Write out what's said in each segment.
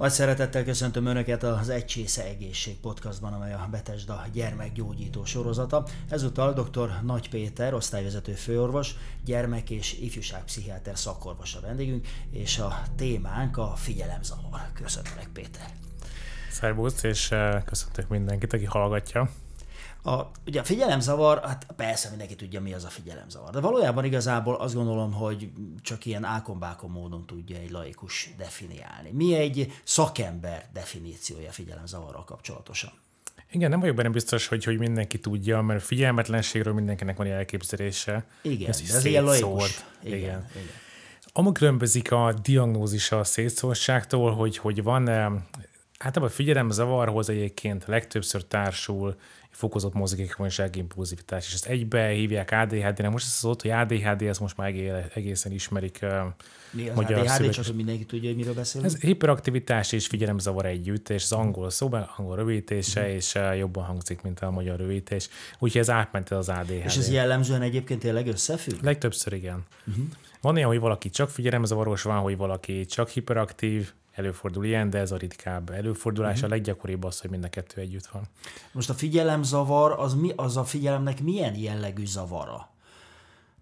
Nagy szeretettel köszöntöm Önöket az Egy Csésze Egészség podcastban, amely a Betesda gyermekgyógyító sorozata. Ezúttal dr. Nagy Péter, osztályvezető főorvos, gyermek és ifjúságpszichiáter szakorvos a vendégünk, és a témánk a figyelemzavar. Köszöntelek, Péter! Szervusz, és eh, köszöntök mindenkit, aki hallgatja. A, ugye a figyelemzavar, hát persze mindenki tudja, mi az a figyelemzavar, de valójában igazából azt gondolom, hogy csak ilyen ákombákon módon tudja egy laikus definiálni. Mi egy szakember definíciója figyelemzavarral kapcsolatosan? Igen, nem vagyok benne biztos, hogy, hogy mindenki tudja, mert a figyelmetlenségről mindenkinek van egy elképzelése. Igen, ez, ez ilyen laikus. Igen, igen. igen. Amúgy különbözik a diagnózisa a szétszórtságtól, hogy, hogy van Hát a zavarhoz egyébként legtöbbször társul fokozott mozgékonyság, impulzivitás, és ezt egybe hívják ADHD-nek. Most ez az ott, hogy ADHD, ezt most már egészen ismerik. Mi az magyar ADHD, szület. csak hogy mindenki tudja, hogy miről beszélünk. Ez hiperaktivitás és figyelemzavar együtt, és az angol szóban, angol rövidítése, mm. és jobban hangzik, mint a magyar rövidítés. Úgyhogy ez átment az ADHD. És ez jellemzően egyébként tényleg összefügg? Legtöbbször igen. Mm-hmm. Van olyan, hogy valaki csak figyelemzavaros van, hogy valaki csak hiperaktív, előfordul ilyen, de ez a ritkább előfordulás, uh-huh. a leggyakoribb az, hogy mind a kettő együtt van. Most a figyelemzavar, az, mi, az a figyelemnek milyen jellegű zavara?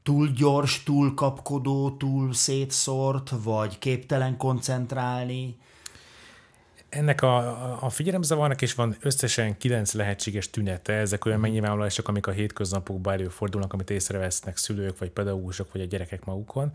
túl gyors, túl kapkodó, túl szétszórt, vagy képtelen koncentrálni? Ennek a, a figyelemzavarnak is van összesen kilenc lehetséges tünete, ezek olyan mhm. megnyilvánulások, amik a hétköznapokban előfordulnak, amit észrevesznek szülők, vagy pedagógusok, vagy a gyerekek magukon,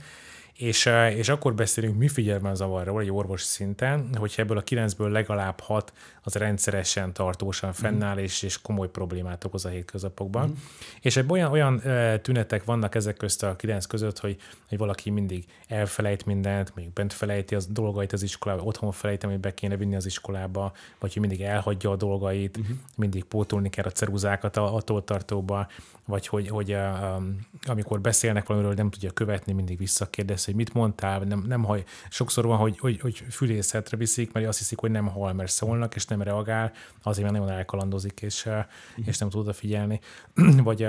és, és akkor beszélünk mi figyelmen zavarról egy orvos szinten, hogyha ebből a kilencből legalább hat az rendszeresen, tartósan mhm. fennáll, mm. és, és komoly problémát okoz a hétköznapokban. Mm. És egy olyan, olyan tünetek vannak ezek közt a kilenc között, hogy, hogy valaki mindig elfelejt mindent, mondjuk bent felejti a dolgait az iskolába, otthon felejti, amit be kéne vinni az iskolába, vagy hogy mindig elhagyja a dolgait, mm. mindig pótolni kell a ceruzákat a, a toltartóba, vagy hogy, hogy a, a, amikor beszélnek valamiről, nem tudja követni, mindig visszakérdez kérdez, hogy mit mondtál, nem, nem haj. Sokszor van, hogy, hogy, hogy fülészetre viszik, mert azt hiszik, hogy nem hal, mert szólnak, és nem reagál, azért mert nagyon elkalandozik, és, mhm. és nem tud odafigyelni. Vagy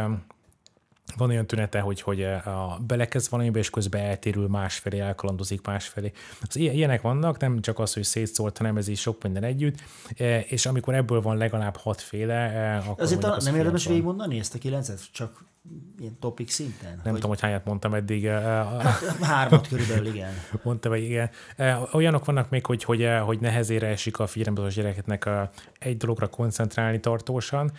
van olyan tünete, hogy, hogy a belekezd valamibe, és közben eltérül másfelé, elkalandozik másfelé. Az ilyenek vannak, nem csak az, hogy szétszólt, hanem ez is sok minden együtt, és amikor ebből van legalább hatféle, akkor... Azért a, nem érdemes végigmondani ezt a kilencet, csak ilyen topik szinten. Nem hogy... tudom, hogy hányat mondtam eddig. Eh, eh, hát, hármat körülbelül, igen. Mondtam, hogy igen. Eh, olyanok vannak még, hogy, hogy, hogy nehezére esik a figyelembezoros gyereketnek a, egy dologra koncentrálni tartósan.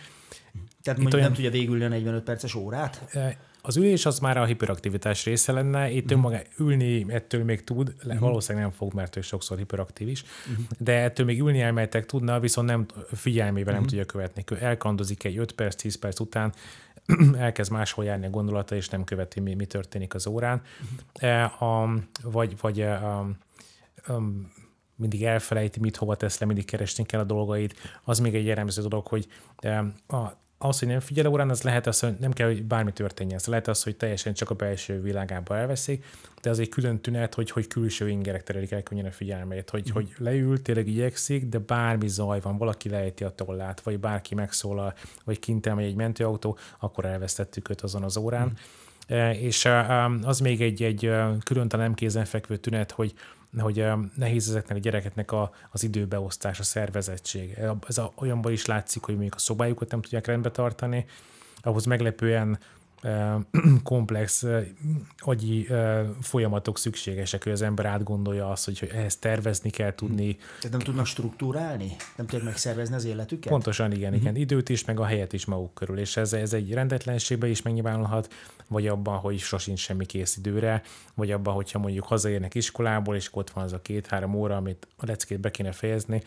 Tehát mondjuk olyan... nem tudja végülni a 45 perces órát? Az ülés az már a hiperaktivitás része lenne, itt uh-huh. önmaga ülni ettől még tud, uh-huh. valószínűleg nem fog, mert ő sokszor hiperaktív is, uh-huh. de ettől még ülni elmehetek tudna, viszont nem figyelmével uh-huh. nem tudja követni. Elkandozik egy 5 perc, 10 perc után, elkezd máshol járni a gondolata, és nem követi, mi, mi történik az órán, e, a, vagy, vagy e, a, a, mindig elfelejti, mit hova tesz le, mindig keresni kell a dolgait. Az még egy jellemző dolog, hogy e, a az, hogy nem figyel órán, az lehet az, hogy nem kell, hogy bármi történjen. Ez szóval lehet az, hogy teljesen csak a belső világába elveszik, de az egy külön tünet, hogy, hogy külső ingerek terelik el könnyen a figyelmét, hogy, mm. hogy leül, tényleg igyekszik, de bármi zaj van, valaki lejti a tollát, vagy bárki megszólal, vagy kint elmegy egy mentőautó, akkor elvesztettük őt azon az órán. Mm. És e, e, az még egy, egy külön nem kézenfekvő tünet, hogy hogy nehéz ezeknek a gyerekeknek a, az időbeosztás, a szervezettség. Ez a, olyanban is látszik, hogy mondjuk a szobájukat nem tudják rendbe tartani, ahhoz meglepően komplex agyi folyamatok szükségesek, hogy az ember átgondolja azt, hogy ehhez tervezni kell tudni. Hm. Tehát nem tudnak struktúrálni? Nem tudják megszervezni az életüket? Pontosan igen, mhm. igen. Mm-hmm. Időt is, meg a helyet is maguk körül. És ez, ez egy rendetlenségbe is megnyilvánulhat, vagy abban, hogy sosincs semmi kész időre, vagy abban, hogyha mondjuk hazaérnek iskolából, és ott van az a két-három óra, amit a leckét be kéne fejezni,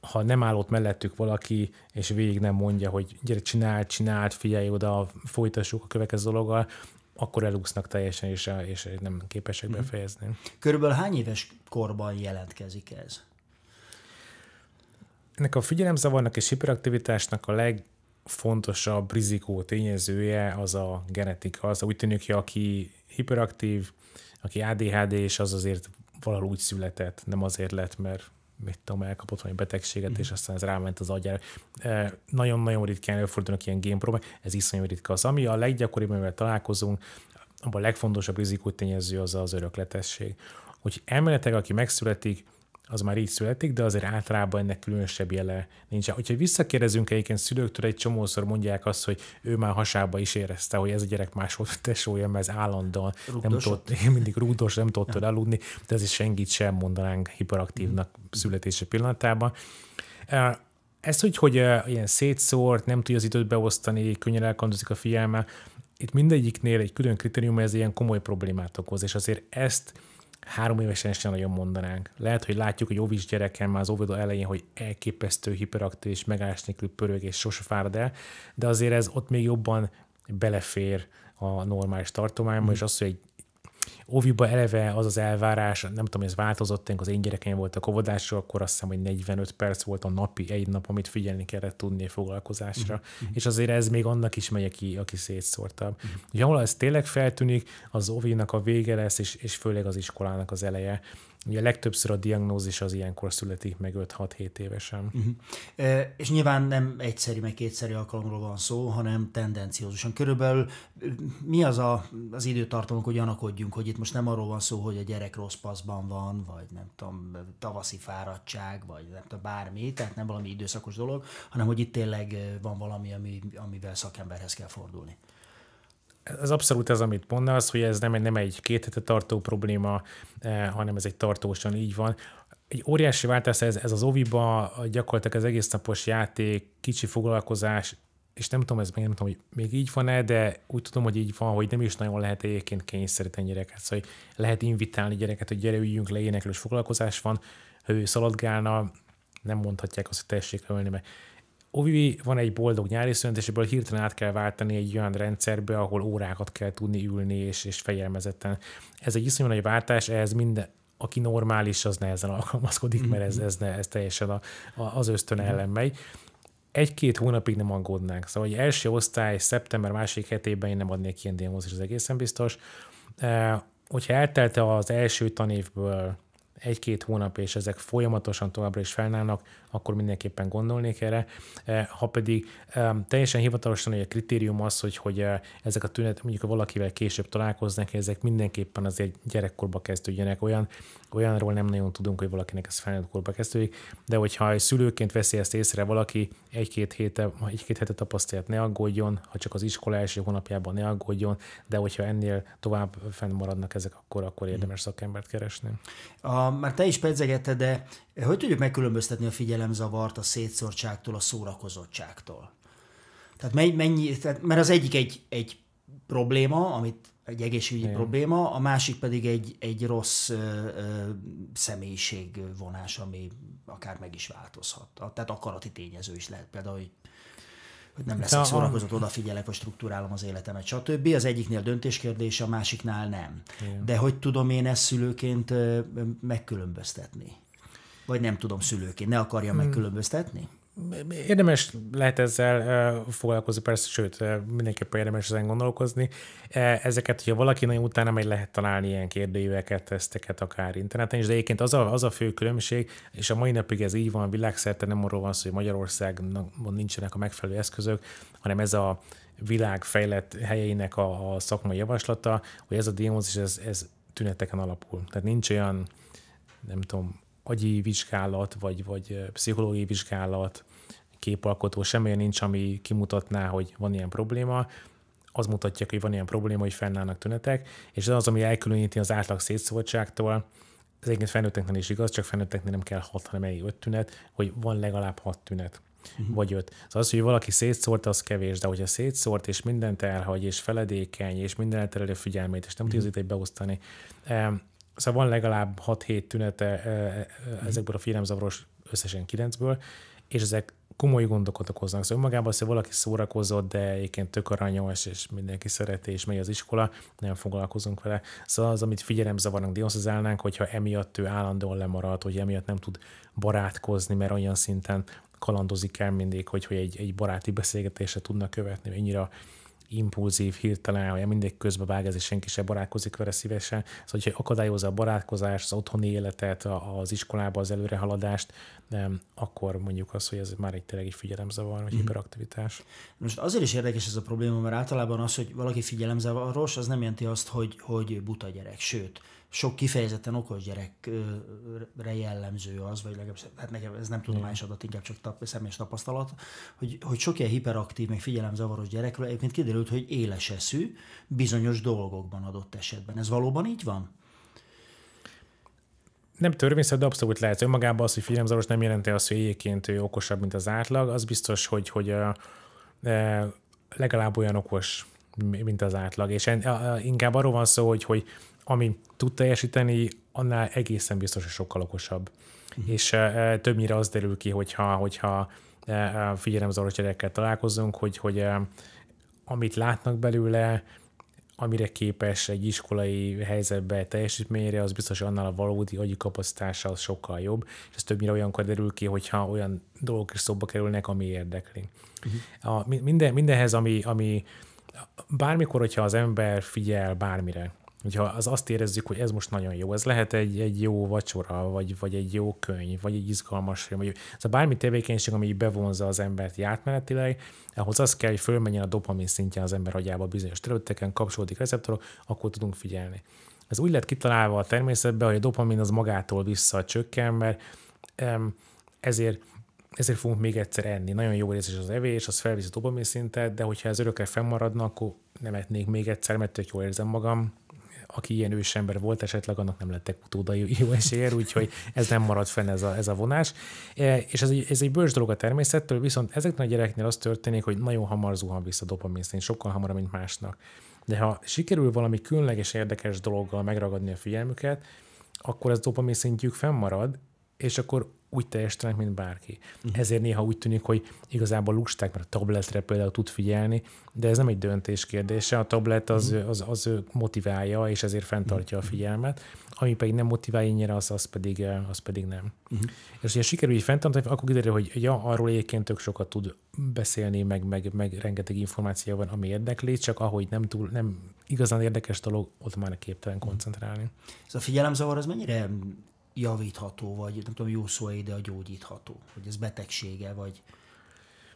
ha nem állott mellettük valaki, és végig nem mondja, hogy gyere, csináld, csináld, figyelj oda, folytassuk a következő dologgal, akkor elúsznak teljesen, és, és nem képesek mhm. befejezni. Körülbelül hány éves korban jelentkezik ez? Ennek a figyelemzavarnak és hiperaktivitásnak a legfontosabb rizikó tényezője az a genetika. Az úgy tűnik, hogy aki hiperaktív, aki ADHD, és az azért valahol úgy született, nem azért lett, mert mit tudom, elkapott valami betegséget, mm. és aztán ez ráment az agyára. Nagyon-nagyon ritkán előfordulnak ilyen game problémák, ez iszonyú ritka az. Ami a leggyakoribb, amivel találkozunk, abban a legfontosabb rizikótényező az az örökletesség. Hogy elméletek, aki megszületik, az már így születik, de azért általában ennek különösebb jele nincs. Hogyha visszakérdezünk egyébként szülőktől, egy csomószor mondják azt, hogy ő már hasába is érezte, hogy ez a gyerek máshol tesója, mert ez állandóan nem tudott, mindig rúdos, nem tudott ja. aludni, de ez is senkit sem mondanánk hiperaktívnak mm. születése pillanatában. Ez hogy, hogy ilyen szétszórt, nem tudja az időt beosztani, könnyen elkandozik a figyelme, itt mindegyiknél egy külön kritérium, ez ilyen komoly problémát okoz, és azért ezt három évesen sem nagyon mondanánk. Lehet, hogy látjuk, hogy óvis gyerekem már az óvoda elején, hogy elképesztő hiperaktív és megállás nélkül pörög és sose fárad el, de azért ez ott még jobban belefér a normális tartományba, mm. és az, hogy egy Óviba eleve az az elvárás, nem tudom, ez változott, az én gyerekeim voltak kovodásra, akkor azt hiszem, hogy 45 perc volt a napi egy nap, amit figyelni kellett tudni a foglalkozásra, uh-huh. és azért ez még annak is megy, aki, aki szétszórtabb. Uh-huh. ahol ez tényleg feltűnik, az óvinak a vége lesz, és, és főleg az iskolának az eleje. Ugye legtöbbször a diagnózis az ilyenkor születik meg 5-6-7 évesen. Uh-huh. E, és nyilván nem egyszerű, meg kétszerű alkalomról van szó, hanem tendenciózusan. Körülbelül mi az a, az időtartalom, hogy gyanakodjunk, hogy itt most nem arról van szó, hogy a gyerek rossz paszban van, vagy nem tudom, tavaszi fáradtság, vagy nem tudom, bármi, tehát nem valami időszakos dolog, hanem hogy itt tényleg van valami, ami, amivel szakemberhez kell fordulni ez abszolút ez amit mondasz, hogy ez nem, egy, nem egy két hete tartó probléma, eh, hanem ez egy tartósan így van. Egy óriási váltás ez, ez az oviba, gyakorlatilag az egész napos játék, kicsi foglalkozás, és nem tudom, ez még nem tudom, hogy még így van-e, de úgy tudom, hogy így van, hogy nem is nagyon lehet egyébként kényszeríteni gyereket. Szóval lehet invitálni gyereket, hogy gyere, üljünk le, éneklős foglalkozás van, ha ő szaladgálna, nem mondhatják azt, hogy tessék ölni, mert Ovivi van egy boldog nyári szünet, és ebből hirtelen át kell váltani egy olyan rendszerbe, ahol órákat kell tudni ülni, és, és fegyelmezetten. Ez egy iszonyú nagy váltás, ehhez minden, aki normális, az nehezen alkalmazkodik, mert ez, ez, ne, ez teljesen a, a, az ösztön ellen megy. Egy-két hónapig nem aggódnánk. Szóval, hogy első osztály, szeptember második hetében én nem adnék ilyen diagnózis, az egészen biztos. E, hogyha eltelte az első tanévből egy-két hónap, és ezek folyamatosan továbbra is felnállnak, akkor mindenképpen gondolnék erre. E, ha pedig e, teljesen hivatalosan hogy kritérium az, hogy, hogy e, ezek a tünetek, mondjuk ha valakivel később találkoznak, ezek mindenképpen azért gyerekkorba kezdődjenek, olyan, olyanról nem nagyon tudunk, hogy valakinek ez felnőtt korba kezdődik, de hogyha egy szülőként veszi ezt észre valaki, egy-két héte, egy-két hete tapasztalat ne aggódjon, ha csak az iskola első hónapjában ne aggódjon, de hogyha ennél tovább fennmaradnak ezek, akkor, akkor érdemes szakembert keresni. A, már te is pedzegetted, de hogy tudjuk megkülönböztetni a figyelem zavart a szétszórtságtól, a szórakozottságtól. Tehát mennyi, tehát, mert az egyik egy, egy probléma, amit egy egészségügyi Igen. probléma, a másik pedig egy, egy rossz ö, ö, személyiség vonás, ami akár meg is változhat. Tehát akarati tényező is lehet például, hogy hogy nem leszek szórakozott, odafigyelek, vagy struktúrálom az életemet, stb. Az egyiknél döntéskérdés, a másiknál nem. Igen. De hogy tudom én ezt szülőként megkülönböztetni? Vagy nem tudom, szülőként. Ne akarja hmm. megkülönböztetni? Érdemes lehet ezzel foglalkozni, persze, sőt, mindenképpen érdemes ezen gondolkozni. Ezeket, hogyha valaki nagyon utána megy, lehet találni ilyen kérdőíveket, teszteket akár interneten is, de egyébként az a, az a fő különbség, és a mai napig ez így van, világszerte nem arról van szó, hogy Magyarországon nincsenek a megfelelő eszközök, hanem ez a világ fejlett helyeinek a, a szakmai javaslata, hogy ez a diagnózis, ez, ez tüneteken alapul. Tehát nincs olyan, nem tudom, agyi vizsgálat, vagy, vagy pszichológiai vizsgálat, képalkotó, semmilyen nincs, ami kimutatná, hogy van ilyen probléma, az mutatja, hogy van ilyen probléma, hogy fennállnak tünetek, és ez az, ami elkülöníti az átlag szétszóltságtól, ez egyébként felnőtteknél is igaz, csak felnőtteknél nem kell hat, hanem egy öt tünet, hogy van legalább hat tünet, uh-huh. vagy öt. Az, szóval az, hogy valaki szétszórt, az kevés, de hogyha szétszórt, és mindent elhagy, és feledékeny, és minden elterelő figyelmét, és nem uh-huh. tudja egy beosztani, Szóval van legalább 6-7 tünete ezekből a félemzavaros összesen 9-ből, és ezek komoly gondokat okoznak. Szóval önmagában, hogy valaki szórakozott, de egyébként tök aranyos, és mindenki szereti, és megy az iskola, nem foglalkozunk vele. Szóval az, amit zavarnak, diagnosztizálnánk, hogyha emiatt ő állandóan lemarad, hogy emiatt nem tud barátkozni, mert olyan szinten kalandozik el mindig, hogy, hogy egy, egy baráti beszélgetésre tudnak követni, ennyire impulzív, hirtelen, mindig közbe vág, és senki se barátkozik vele szívesen. Szóval, hogyha akadályozza a barátkozás, az otthoni életet, az iskolába az előrehaladást, nem, akkor mondjuk azt, hogy ez már egy tényleg egy figyelemzavar, vagy mm. hiperaktivitás. Most azért is érdekes ez a probléma, mert általában az, hogy valaki figyelemzavaros, az nem jelenti azt, hogy, hogy buta gyerek. Sőt, sok kifejezetten okos gyerekre jellemző az, vagy legalábbis, hát nekem ez nem tudományos adat, inkább csak tap, személyes tapasztalat, hogy, hogy sok ilyen hiperaktív, meg figyelemzavaros gyerekről egyébként kiderült, hogy éles eszű bizonyos dolgokban adott esetben. Ez valóban így van? nem törvényszerű, de abszolút lehet. Önmagában az, hogy figyelemzavaros nem jelenti azt, hogy éjként okosabb, mint az átlag, az biztos, hogy, hogy a, legalább olyan okos, mint az átlag. És en, a, a, inkább arról van szó, hogy, hogy ami tud teljesíteni, annál egészen biztos, hogy sokkal okosabb. Mm. És e, többnyire az derül ki, hogyha, hogyha e, eh, figyelemzavaros gyerekkel találkozunk, hogy, hogy e, amit látnak belőle, amire képes egy iskolai helyzetbe teljesítményre, az biztos, hogy annál a valódi agyi kapacitása az sokkal jobb, és ez többnyire olyankor derül ki, hogyha olyan dolgok is szóba kerülnek, ami érdekli. Uh-huh. A, minden, mindenhez, ami, ami bármikor, hogyha az ember figyel bármire, hogyha az azt érezzük, hogy ez most nagyon jó, ez lehet egy, egy jó vacsora, vagy, vagy egy jó könyv, vagy egy izgalmas film, vagy a szóval bármi tevékenység, ami bevonza az embert játmenetileg, ahhoz az kell, hogy fölmenjen a dopamin szintje az ember agyába bizonyos területeken, kapcsolódik receptorok, akkor tudunk figyelni. Ez úgy lett kitalálva a természetben, hogy a dopamin az magától vissza csökken, mert ezért ezért fogunk még egyszer enni. Nagyon jó érzés az evés, az felviszi a dopamin szintet, de hogyha ez örökre fennmaradna, akkor nem etnék még egyszer, mert tök jól érzem magam, aki ilyen ősember volt esetleg, annak nem lettek utódai jó esélyer, úgyhogy ez nem marad fenn ez a, ez a vonás. E, és ez egy, ez egy bős dolog a természettől, viszont ezeknek a gyereknél az történik, hogy nagyon hamar zuhan vissza a dopamin sokkal hamarabb, mint másnak. De ha sikerül valami különleges, érdekes dologgal megragadni a figyelmüket, akkor ez dopaminszintjük fennmarad, és akkor úgy teljesítenek, mint bárki. Uh-huh. Ezért néha úgy tűnik, hogy igazából lusták, mert a tabletre például tud figyelni, de ez nem egy döntés kérdése, a tablet az, mhm. az, az motiválja, és ezért fenntartja a mhm. figyelmet, ami pedig nem motiválja ennyire, az, az, pedig, eh, az pedig nem. Uh-huh. És hogyha sikerül így fenntartani, akkor kiderül, hogy ja, arról egyébként tök sokat tud beszélni, meg, meg, meg rengeteg információ van, ami érdekli, csak ahogy nem túl, nem igazán érdekes dolog, ott már képtelen koncentrálni. Ez a figyelemzavar az mennyire javítható, vagy nem tudom, jó szó ide a gyógyítható, hogy ez betegsége, vagy,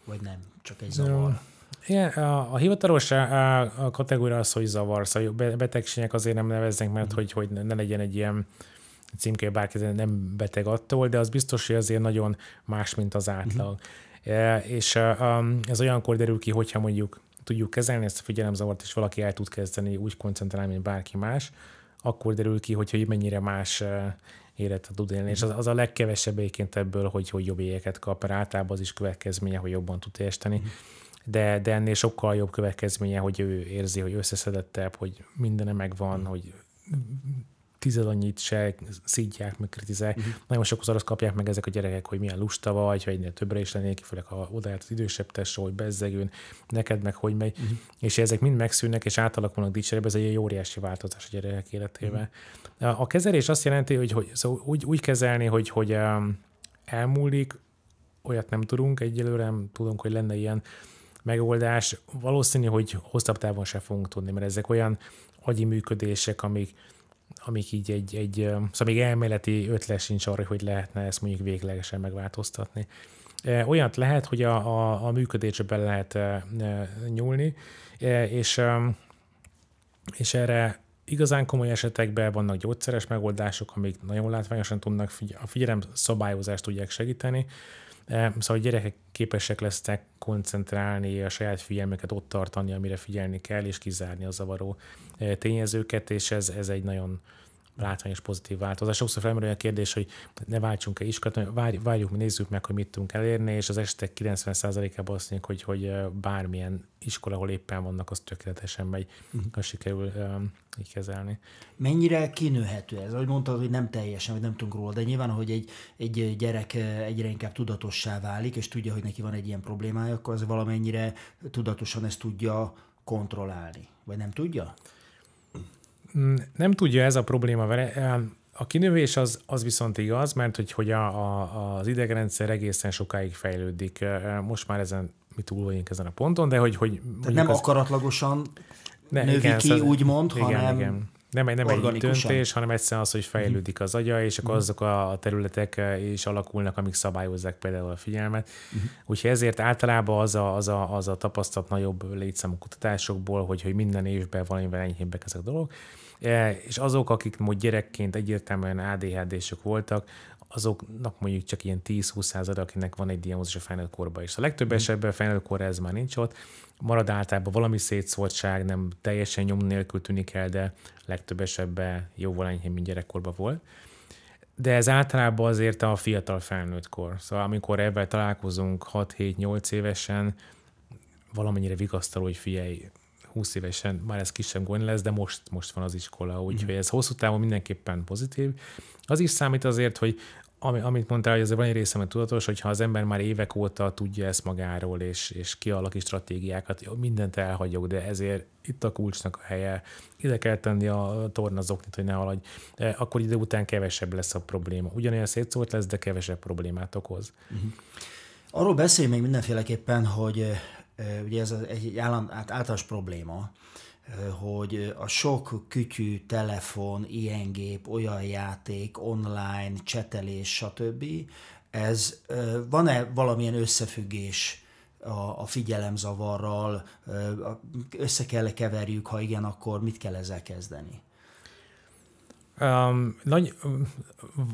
vagy nem, csak egy zavar. Igen, a, a hivatalos a, a kategória az, hogy zavar, szóval betegségek azért nem neveznek, mert mm. hogy, hogy ne legyen egy ilyen címkő bárki nem beteg attól, de az biztos, hogy azért nagyon más, mint az mhm. átlag. Mm-hmm. E, és e, ez olyankor derül ki, hogyha mondjuk tudjuk kezelni ezt a figyelemzavart, és valaki el tud kezdeni úgy koncentrálni, mint bárki más, akkor derül ki, hogy, hogy mennyire más e, életet a tud élni, és az, az a legkevesebb egyébként ebből, hogy, hogy jobb éjeket kap, rá, általában az is következménye, hogy jobban tud érteni, Mm de, de ennél sokkal jobb következménye, hogy ő érzi, hogy összeszedettebb, hogy mindene megvan, mhm. hogy tized annyit se szítják, meg kritizálják. Uh-huh. Mhm. Nagyon sokszor azt kapják meg ezek a gyerekek, hogy milyen lusta vagy, hogy ennél többre is lennék, főleg ha odaállt az idősebb tesó, hogy bezzegőn, neked meg hogy megy. Uh-huh. És ezek mind megszűnnek és átalakulnak dicséretbe, ez egy óriási változás a gyerekek életében. Uh-huh. A kezelés azt jelenti, hogy, hogy szóval úgy, úgy kezelni, hogy, hogy um, elmúlik, olyat nem tudunk, egyelőre nem tudunk, hogy lenne ilyen megoldás. Valószínű, hogy hosszabb távon se fogunk tudni, mert ezek olyan agyi működések, amik amik így egy, egy, szóval még elméleti ötlet sincs arra, hogy lehetne ezt mondjuk véglegesen megváltoztatni. Olyat lehet, hogy a, a, a működésben lehet nyúlni, és, és erre igazán komoly esetekben vannak gyógyszeres megoldások, amik nagyon látványosan tudnak a figyelem szabályozást tudják segíteni, Szóval a gyerekek képesek lesznek koncentrálni, a saját figyelmeket ott tartani, amire figyelni kell, és kizárni a zavaró tényezőket, és ez, ez egy nagyon látványos pozitív változás. Sokszor felmerül a kérdés, hogy ne váltsunk-e iskolát, várj, várjuk, mi nézzük meg, hogy mit tudunk elérni, és az esetek 90%-ában azt mondjuk, hogy, hogy bármilyen iskola, ahol éppen vannak, az tökéletesen megy, uh-huh. ha sikerül um, így kezelni. Mennyire kinőhető ez? Ahogy mondtad, hogy nem teljesen, vagy nem tudunk róla, de nyilván, hogy egy, egy gyerek egyre inkább tudatossá válik, és tudja, hogy neki van egy ilyen problémája, akkor az valamennyire tudatosan ezt tudja kontrollálni, vagy nem tudja? Mm, nem tudja ez a probléma vele. A kinövés az, az viszont igaz, mert hogy, hogy a, a, az idegrendszer egészen sokáig fejlődik. Most már ezen mi túl vagyunk ezen a ponton, de hogy... hogy nem az... akaratlagosan ne, növi igen, ki, az, szóval- úgymond, igen, hanem... Igen nem egy, nem egy döntés, hanem egyszerűen az, hogy fejlődik mhm. az agya, és akkor uh-huh. azok a területek eh, is alakulnak, amik szabályozzák például a figyelmet. Uh-huh. Úgyhogy ezért általában az a, az a, az a tapasztalat nagyobb létszámú kutatásokból, hogy, hogy minden évben valamivel enyhébbek ezek a dolgok. Eh, és azok, akik mondjuk gyerekként egyértelműen ADHD-sök voltak, azoknak mondjuk csak ilyen 10-20 akinek van egy diagnózis a Final korban, is. A legtöbb mm. esetben a Final Core ez már nincs ott, marad általában valami szétszórtság, nem teljesen nyom nélkül tűnik el, de legtöbb esetben jóval enyhébb, mint gyerekkorban volt. De ez általában azért a fiatal felnőttkor. Szóval amikor ebben találkozunk 6-7-8 évesen, valamennyire vigasztaló, hogy figyelj, 20 évesen már ez kisebb gond lesz, de most, most van az iskola, úgyhogy mm. ez hosszú távon mindenképpen pozitív. Az is számít azért, hogy ami, amit mondtál, hogy azért van egy része, mert tudatos, hogyha az ember már évek óta tudja ezt magáról, és, és kialakít stratégiákat, jó, mindent elhagyok, de ezért itt a kulcsnak a helye, ide kell tenni a tornazoknit, hogy ne haladj, e, akkor ide után kevesebb lesz a probléma. Ugyanilyen szétszólt lesz, de kevesebb problémát okoz. Uh-huh. Arról beszélj még mindenféleképpen, hogy e, ugye ez egy állam, általános probléma, hogy a sok kütyű, telefon, ilyen gép, olyan játék, online, csetelés, stb. Ez van-e valamilyen összefüggés a, a figyelemzavarral, össze kell keverjük, ha igen, akkor mit kell ezzel kezdeni? Um, nagy,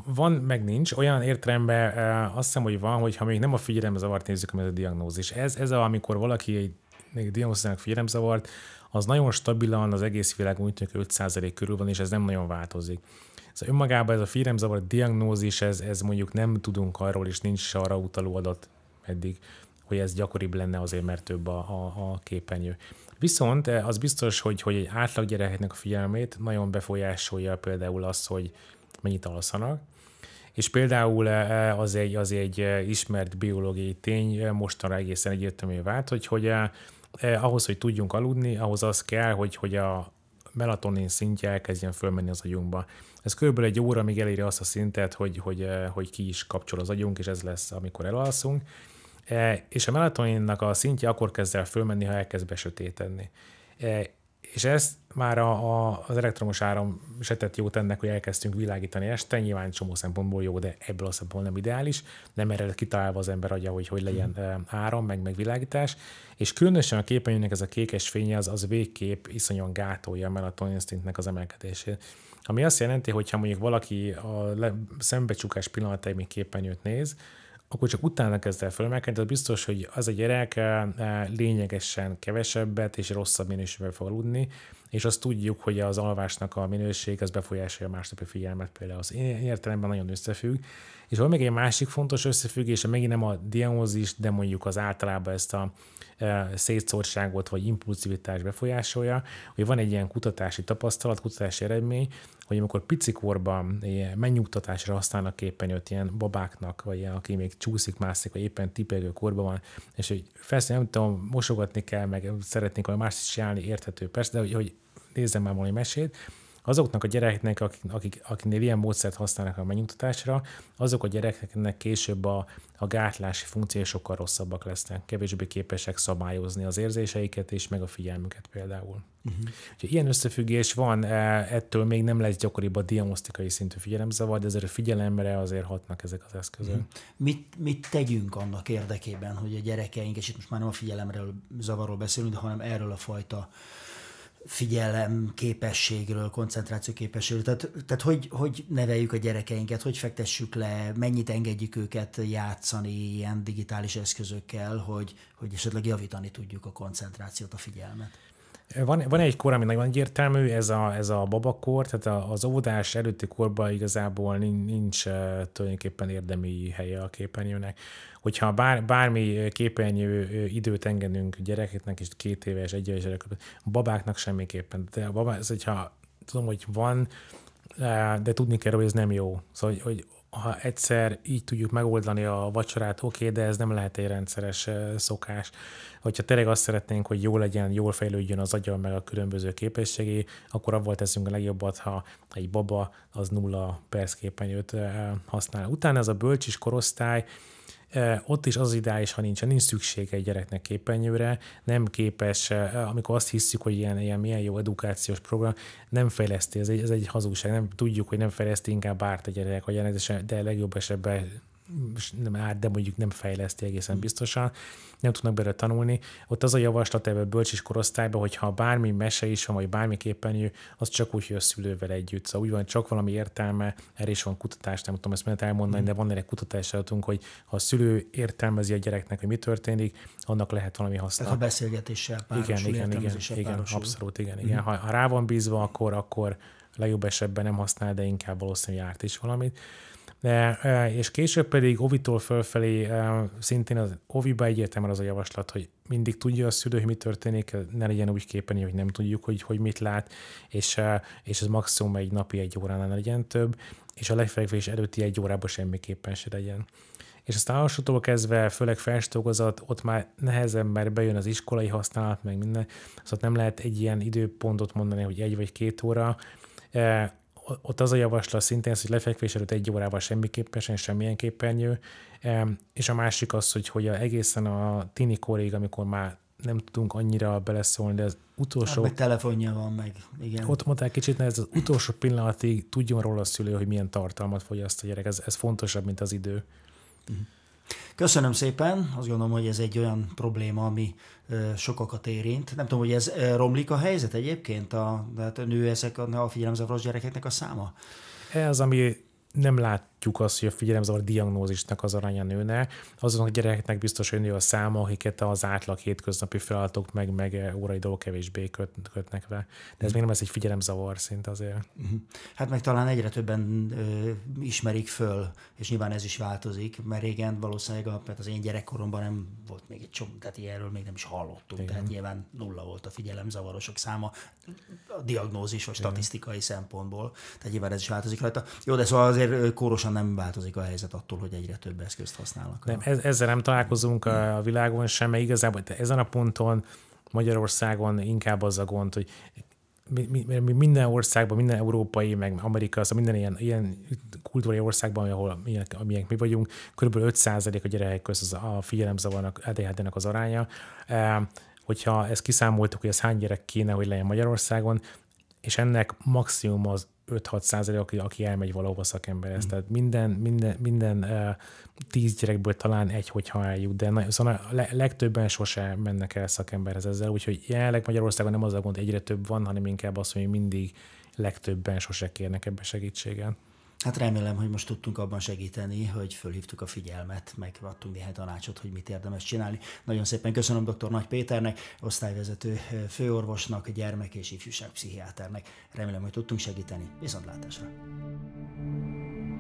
van, meg nincs. Olyan értelemben uh, azt hiszem, hogy van, hogy ha még nem a figyelemzavart nézzük, hanem ez a diagnózis. Ez, ez a, amikor valaki egy diagnózisnak figyelemzavart, az nagyon stabilan az egész világ úgy tűnik, hogy 5% körül van, és ez nem nagyon változik. Szóval önmagában ez a félemzavar diagnózis, ez, ez mondjuk nem tudunk arról, és nincs arra utaló adat eddig, hogy ez gyakoribb lenne azért, mert több a, a, a képenyő. Viszont eh, az biztos, hogy, hogy egy átlag gyereknek a figyelmét nagyon befolyásolja például az, hogy mennyit alszanak, és például eh, eh, az egy, az egy ismert biológiai tény, mostanra egészen egyértelmű vált, hogy, hogy eh, ahhoz, hogy tudjunk aludni, ahhoz az kell, hogy, hogy a melatonin szintje elkezdjen fölmenni az agyunkba. Ez körülbelül egy óra, amíg eléri azt a szintet, hogy, hogy, eh, hogy ki is kapcsol az agyunk, és ez lesz, amikor elalszunk. Eh, és a melatoninnak a szintje akkor kezd el fölmenni, ha elkezd besötétedni. Eh, és ezt már a, a, az elektromos áram se tett jót ennek, hogy elkezdtünk világítani este, nyilván csomó szempontból jó, de ebből a szempontból nem ideális, nem erre kitalálva az ember agya, hogy hogy legyen hmm. Eh, áram, meg megvilágítás, és különösen a képernyőnek ez a kékes fénye az, az végkép iszonyan gátolja a melatonin szintnek az emelkedését. Ami azt jelenti, hogy ha mondjuk valaki a szembecsukás pillanatáig még képernyőt néz, akkor csak utána kezd el felemelkedni, tehát biztos, hogy az a gyerek eh, lényegesen kevesebbet és rosszabb minőségben fog aludni, és azt tudjuk, hogy az alvásnak a minőség az befolyásolja a másnapi figyelmet például. Az én értelemben nagyon összefügg. És van még egy másik fontos összefüggése, megint nem a diagnózis, de mondjuk az általában ezt a szétszórságot e, szétszórtságot vagy impulszivitás befolyásolja, hogy van egy ilyen kutatási tapasztalat, kutatási eredmény, hogy amikor picikorban e, mennyugtatásra használnak jött ilyen babáknak, vagy ilyen, aki még csúszik, mászik, vagy éppen tipegő korban van, és hogy persze nem tudom, mosogatni kell, meg szeretnék, hogy más is csinálni, érthető persze, de hogy, hogy nézzem már valami mesét, azoknak a gyerekeknek, akik, akik, akiknél ilyen módszert használnak a megnyugtatásra, azok a gyerekeknek később a, a gátlási funkciója sokkal rosszabbak lesznek, kevésbé képesek szabályozni az érzéseiket és meg a figyelmüket például. Uh-huh. Úgyhogy ilyen összefüggés van, e, ettől még nem lesz gyakoribb a diagnosztikai szintű figyelemzavar, de ezért a figyelemre azért hatnak ezek az eszközök. Uh-huh. Mit, mit tegyünk annak érdekében, hogy a gyerekeink, és itt most már nem a figyelemről zavarról beszélünk, hanem erről a fajta figyelem képességről, koncentráció képességről, tehát, tehát hogy, hogy neveljük a gyerekeinket, hogy fektessük le, mennyit engedjük őket játszani ilyen digitális eszközökkel, hogy, hogy esetleg javítani tudjuk a koncentrációt, a figyelmet. Van, van egy kor, ami nagyon egyértelmű, ez a, ez a babakor, tehát az óvodás előtti korban igazából nincs, nincs tulajdonképpen érdemi helye a képernyőnek hogyha bár, bármi képernyő időt engedünk gyerekeknek is két éves, egy éves gyerekek, babáknak semmiképpen. De a babák, ez, hogyha tudom, hogy van, de tudni kell, hogy ez nem jó. Szóval, hogy ha egyszer így tudjuk megoldani a vacsorát, oké, okay, de ez nem lehet egy rendszeres szokás. Hogyha tényleg azt szeretnénk, hogy jó legyen, jól fejlődjön az agya, meg a különböző képességi, akkor abból teszünk a legjobbat, ha egy baba az nulla percképen őt használ. Utána ez a bölcsis korosztály, ott is az ideális, ha nincsen, nincs szüksége egy gyereknek képernyőre, nem képes, amikor azt hiszük, hogy ilyen, ilyen milyen jó edukációs program, nem fejleszti, ez egy, ez egy hazugság, nem tudjuk, hogy nem fejleszti, inkább bárt a gyerek, a gyerek, de legjobb esetben nem át, de mondjuk nem fejleszti egészen biztosan, nem tudnak belőle tanulni. Ott az a javaslat ebbe a bölcsis korosztályban, hogy ha bármi mese is van, vagy bármiképpen jő, az csak úgy, hogy a szülővel együtt. Szóval úgy van, csak valami értelme, erre is van kutatás, nem tudom ezt mert elmondani, mm. de van erre kutatás adatunk, hogy ha a szülő értelmezi a gyereknek, hogy mi történik, annak lehet valami haszna. Tehát a beszélgetéssel párosul, igen, igen, igen, párosul. igen, abszolút, igen, igen. Mm. Ha, ha rá van bízva, akkor, akkor legjobb esetben nem használ, de inkább valószínűleg járt is valamit. E, és később pedig Ovitól fölfelé e, szintén az Oviba egyértelműen az a javaslat, hogy mindig tudja a szülő, hogy mi történik, ne legyen úgy képen, hogy nem tudjuk, hogy, hogy mit lát, és, e, és ez maximum egy napi egy óránál legyen több, és a legfelekvés előtti egy órában semmiképpen se legyen és aztán alsótól kezdve, főleg felsőtagozat, ott már nehezen, mert bejön az iskolai használat, meg minden, szóval nem lehet egy ilyen időpontot mondani, hogy egy vagy két óra ott az a javaslat szintén, hogy lefekvés előtt egy órával semmiképpen sem, semmilyen képernyő, és a másik az, hogy, hogy egészen a tini koréig, amikor már nem tudunk annyira beleszólni, de az utolsó... Ebbe telefonja van meg, igen. Ott mondták kicsit, ez az utolsó pillanatig tudjon róla a szülő, hogy milyen tartalmat fogyaszt a gyerek, ez, ez fontosabb, mint az idő. Uh-huh. Köszönöm szépen, azt gondolom, hogy ez egy olyan probléma, ami sokakat érint. Nem tudom, hogy ez romlik a helyzet egyébként, a, tehát nő ezek a, a figyelemzavaros gyerekeknek a száma? Ez, ami nem lát, látjuk azt, hogy a figyelemzavar diagnózisnak az aránya nőne. Azon a gyereknek biztos, hogy nő a száma, akiket az átlag hétköznapi feladatok meg, meg órai dolgok kevésbé köt, kötnek le. De ez mm. még nem ez egy figyelemzavar szint azért. Mhm. Hát meg talán egyre többen ö, ismerik föl, és nyilván ez is változik, mert régen valószínűleg a, az én gyerekkoromban nem volt még egy csomó, tehát ilyenről még nem is hallottunk, Igen. tehát nyilván nulla volt a figyelemzavarosok száma a diagnózis vagy Igen. statisztikai szempontból, tehát nyilván ez is változik rajta. Jó, de szóval azért kóros biztosan nem változik a helyzet attól, hogy egyre több eszközt használnak. Nem, a... ezzel nem találkozunk a világon sem, mert igazából ezen a ponton Magyarországon inkább az a gond, hogy minden országban, minden európai, meg Amerika, a szóval minden ilyen, ilyen kultúrai országban, ahol ilyenek, amilyenek mi vagyunk, kb. 5% a gyerekek közt az a figyelemzavarnak, adhd az aránya. E, hogyha ezt kiszámoltuk, hogy ez hány gyerek kéne, hogy legyen Magyarországon, és ennek maximum az 5-6 százalék, aki, aki elmegy valahova szakemberhez. Mm. Tehát minden, minden, minden tíz gyerekből talán egy, hogyha eljut, de na, szóval a legtöbben sose mennek el szakemberhez ezzel, úgyhogy jelenleg Magyarországon nem az a gond, egyre több van, hanem inkább az, hogy mindig legtöbben sose kérnek ebbe segítséget. Hát remélem, hogy most tudtunk abban segíteni, hogy fölhívtuk a figyelmet, meg adtunk néhány tanácsot, hogy mit érdemes csinálni. Nagyon szépen köszönöm dr. Nagy Péternek, osztályvezető főorvosnak, gyermek és ifjúságpszichiáternek. Remélem, hogy tudtunk segíteni. Viszontlátásra!